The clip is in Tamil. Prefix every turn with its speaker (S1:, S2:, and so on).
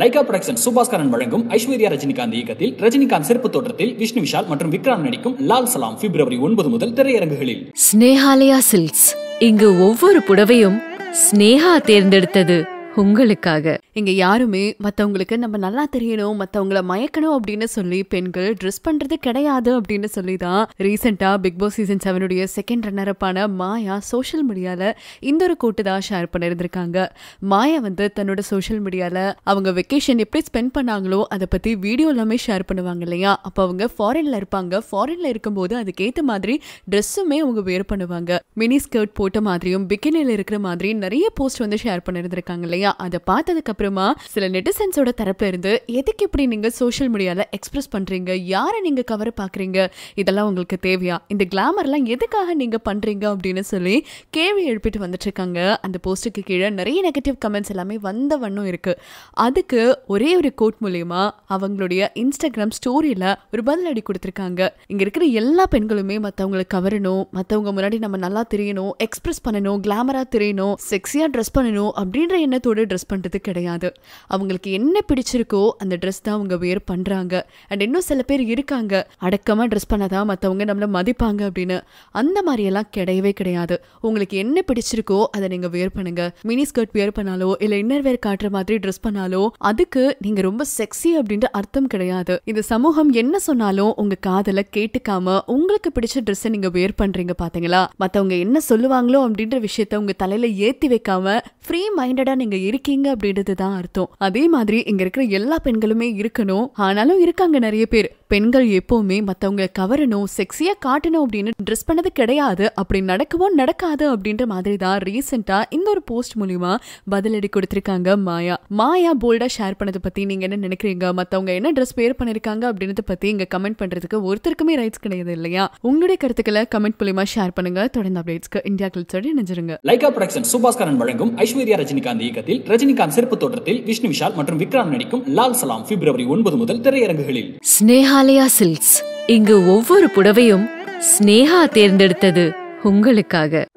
S1: லைகா புரொடக்ஷன் சுபாஸ்கரன் வழங்கும் ஐஸ்வர்யா ரஜினிகாந்த் இயக்கத்தில் ரஜினிகாந்த் சிறப்பு தோற்றத்தில் விஷ்ணு விஷால் மற்றும் விக்ராம் நடிக்கும் லால் சலாம் பிப்ரவரி ஒன்பது முதல் திரையரங்குகளில்
S2: ஸ்னேஹாலயா சில்க்ஸ் இங்கு ஒவ்வொரு புடவையும் ஸ்னேஹா தேர்ந்தெடுத்தது உங்களுக்காக
S3: இங்க யாருமே மற்றவங்களுக்கு நம்ம நல்லா தெரியணும் மற்றவங்கள மயக்கணும் அப்படின்னு சொல்லி பெண்கள் ட்ரெஸ் பண்றது கிடையாது அப்படின்னு சொல்லி தான் ரீசெண்டா பிக் பாஸ் சீசன் செவனுடைய செகண்ட் ரன்னர் அப்பான மாயா சோஷியல் மீடியால இந்த ஒரு கூட்டு தான் ஷேர் பண்ணிருந்திருக்காங்க மாயா வந்து தன்னோட சோஷியல் மீடியால அவங்க வெக்கேஷன் எப்படி ஸ்பெண்ட் பண்ணாங்களோ அதை பத்தி வீடியோ எல்லாமே ஷேர் பண்ணுவாங்க இல்லையா அப்போ அவங்க ஃபாரின்ல இருப்பாங்க ஃபாரின்ல இருக்கும்போது அதுக்கேற்ற மாதிரி ட்ரெஸ்ஸுமே அவங்க வேர் பண்ணுவாங்க மினி ஸ்கர்ட் போட்ட மாதிரியும் பிகினில இருக்கிற மாதிரி நிறைய போஸ்ட் வந்து ஷேர் பண்ணிருந்திருக்காங்க இல்லையா இல்லையா அதை பார்த்ததுக்கு அப்புறமா சில நெட்டிசன்ஸோட தரப்புல இருந்து எதுக்கு இப்படி நீங்க சோஷியல் மீடியால எக்ஸ்பிரஸ் பண்றீங்க யாரை நீங்க கவர் பாக்குறீங்க இதெல்லாம் உங்களுக்கு தேவையா இந்த கிளாமர்லாம் எதுக்காக நீங்க பண்றீங்க அப்படின்னு சொல்லி கேள்வி எழுப்பிட்டு வந்துட்டு இருக்காங்க அந்த போஸ்டுக்கு கீழே நிறைய நெகட்டிவ் கமெண்ட்ஸ் எல்லாமே வந்த வண்ணம் இருக்கு அதுக்கு ஒரே ஒரு கோட் மூலியமா அவங்களுடைய இன்ஸ்டாகிராம் ஸ்டோரியில ஒரு பதிலடி கொடுத்துருக்காங்க இங்க இருக்கிற எல்லா பெண்களுமே மத்தவங்களை கவரணும் மற்றவங்க முன்னாடி நம்ம நல்லா தெரியணும் எக்ஸ்பிரஸ் பண்ணணும் கிளாமரா தெரியணும் செக்ஸியா ட்ரெஸ் பண்ணணும் அப்படின்ற எண்ணத்தோட ஆர்வத்தோடு ட்ரெஸ் பண்ணுறது கிடையாது அவங்களுக்கு என்ன பிடிச்சிருக்கோ அந்த ட்ரெஸ் தான் அவங்க வேர் பண்ணுறாங்க அண்ட் இன்னும் சில பேர் இருக்காங்க அடக்கமாக ட்ரெஸ் பண்ணாதான் மற்றவங்க நம்மளை மதிப்பாங்க அப்படின்னு அந்த மாதிரியெல்லாம் கிடையவே கிடையாது உங்களுக்கு என்ன பிடிச்சிருக்கோ அதை நீங்கள் வேர் பண்ணுங்க மினி ஸ்கர்ட் வேர் பண்ணாலோ இல்லை இன்னர் வேர் காட்டுற மாதிரி ட்ரெஸ் பண்ணாலோ அதுக்கு நீங்கள் ரொம்ப செக்ஸி அப்படின்ற அர்த்தம் கிடையாது இந்த சமூகம் என்ன சொன்னாலும் உங்கள் காதலை கேட்டுக்காம உங்களுக்கு பிடிச்ச ட்ரெஸ்ஸை நீங்கள் வேர் பண்ணுறீங்க பார்த்தீங்களா மற்றவங்க என்ன சொல்லுவாங்களோ அப்படின்ற விஷயத்த உங்கள் தலையில் ஏற்றி வைக்காம ஃப்ரீ மைண்டடாக நீங்கள் இருக்கீங்க அப்படின்றது தான் அர்த்தம் அதே மாதிரி இங்க இருக்கிற எல்லா பெண்களுமே இருக்கணும் ஆனாலும் இருக்காங்க நிறைய பேர் பெண்கள் எப்போவுமே மற்றவங்களை கவரணும் செக்ஸியாக காட்டணும் அப்படின்னு ட்ரெஸ் பண்ணது கிடையாது அப்படி நடக்கவும் நடக்காது அப்படின்ற மாதிரி தான் ரீசெண்டாக இந்த ஒரு போஸ்ட் மூலிமா பதிலடி கொடுத்துருக்காங்க மாயா மாயா போல்டாக ஷேர் பண்ணதை பற்றி நீங்கள் என்ன நினைக்கிறீங்க மற்றவங்க என்ன ட்ரெஸ் பேர் பண்ணியிருக்காங்க அப்படின்றத பற்றி இங்கே கமெண்ட் பண்ணுறதுக்கு ஒருத்தருக்குமே ரைட்ஸ் கிடையாது இல்லையா உங்களுடைய கருத்துக்களை கமெண்ட் மூலிமா ஷேர் பண்ணுங்க தொடர்ந்து அப்டேட்ஸ்க்கு இந்தியா கல்ச்சர் நினைஞ்சிருங்க
S1: லைகா ப்ரொடக்ஷன் சுபாஸ்கரன் வழங்கும் ஐஸ்வர்யா ரஜினிகாந்த் இயக்கத்தில் ரஜினிகாந்த் சிறப்பு தோற்றத்தில் விஷ்ணு விஷால் மற்றும் விக்ராம் நடிக்கும் லால் சலாம் பிப்ரவரி ஒன்பது முதல் திரையரங்குகளில்
S2: ஸ்னேகா மேகாலயா சில்க்ஸ் இங்கு ஒவ்வொரு புடவையும் ஸ்னேகா தேர்ந்தெடுத்தது உங்களுக்காக